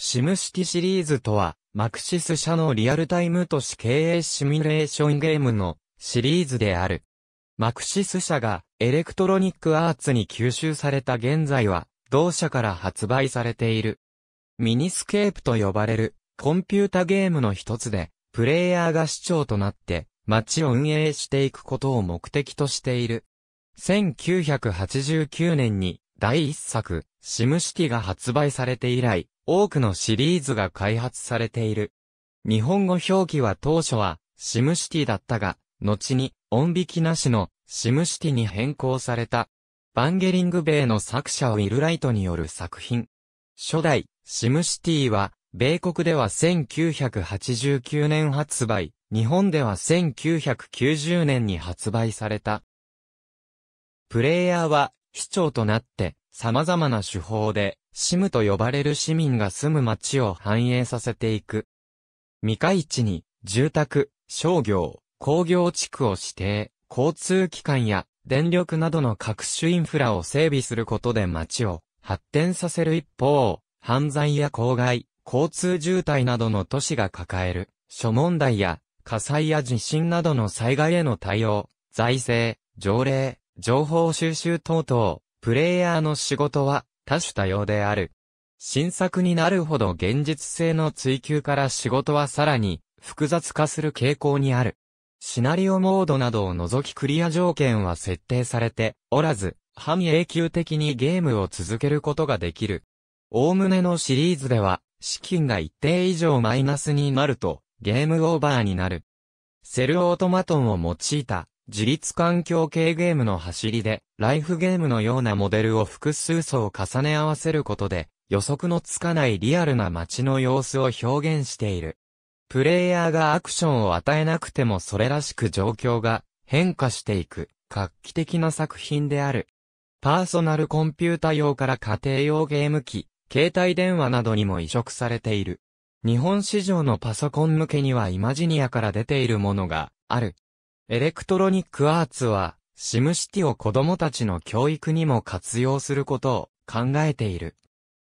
シム式シリーズとは、マクシス社のリアルタイム都市経営シミュレーションゲームのシリーズである。マクシス社がエレクトロニックアーツに吸収された現在は、同社から発売されている。ミニスケープと呼ばれるコンピュータゲームの一つで、プレイヤーが市長となって街を運営していくことを目的としている。1989年に第一作、シムシティが発売されて以来、多くのシリーズが開発されている。日本語表記は当初は、シムシティだったが、後に、音引きなしの、シムシティに変更された。バンゲリング米の作者ウィルライトによる作品。初代、シムシティは、米国では1989年発売、日本では1990年に発売された。プレイヤーは、市長となって、様々な手法で、シムと呼ばれる市民が住む町を繁栄させていく。未開地に、住宅、商業、工業地区を指定、交通機関や電力などの各種インフラを整備することで町を発展させる一方、犯罪や公害、交通渋滞などの都市が抱える諸問題や火災や地震などの災害への対応、財政、条例、情報収集等々、プレイヤーの仕事は多種多様である。新作になるほど現実性の追求から仕事はさらに複雑化する傾向にある。シナリオモードなどを除きクリア条件は設定されておらず、半永久的にゲームを続けることができる。おおむねのシリーズでは、資金が一定以上マイナスになると、ゲームオーバーになる。セルオートマトンを用いた自立環境系ゲームの走りで、ライフゲームのようなモデルを複数層重ね合わせることで、予測のつかないリアルな街の様子を表現している。プレイヤーがアクションを与えなくてもそれらしく状況が変化していく画期的な作品である。パーソナルコンピュータ用から家庭用ゲーム機、携帯電話などにも移植されている。日本市場のパソコン向けにはイマジニアから出ているものがある。エレクトロニックアーツは、シムシティを子供たちの教育にも活用することを考えている。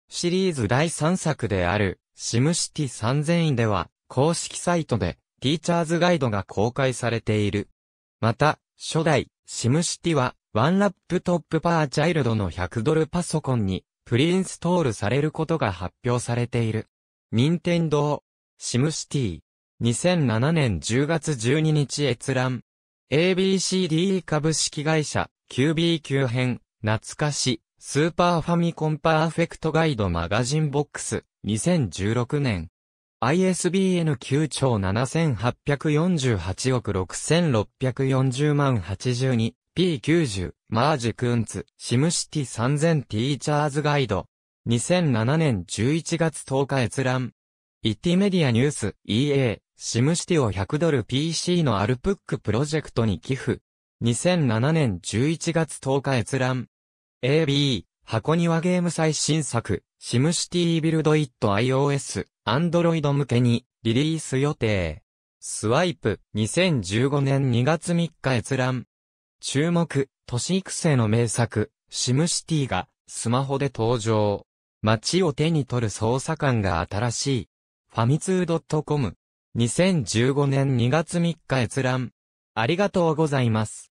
シリーズ第3作である、シムシティ3000位では、公式サイトで、ティーチャーズガイドが公開されている。また、初代、シムシティは、ワンラップトップパーチャイルドの100ドルパソコンに、プリインストールされることが発表されている。任天堂、シムシティ。2007年10月12日閲覧。ABCD 株式会社 QB9 編懐かしスーパーファミコンパーフェクトガイドマガジンボックス2016年 ISBN 9兆7848億6640万 82P90 マージクンツシムシティ3000ティーチャーズガイド2007年11月10日閲覧イティメディアニュース EA シムシティを100ドル PC のアルプックプロジェクトに寄付。2007年11月10日閲覧。AB、箱庭ゲーム最新作、シムシティビルドイット iOS、アンドロイド向けにリリース予定。スワイプ、2015年2月3日閲覧。注目、都市育成の名作、シムシティが、スマホで登場。街を手に取る捜査官が新しい。ファミツー .com 2015年2月3日閲覧。ありがとうございます。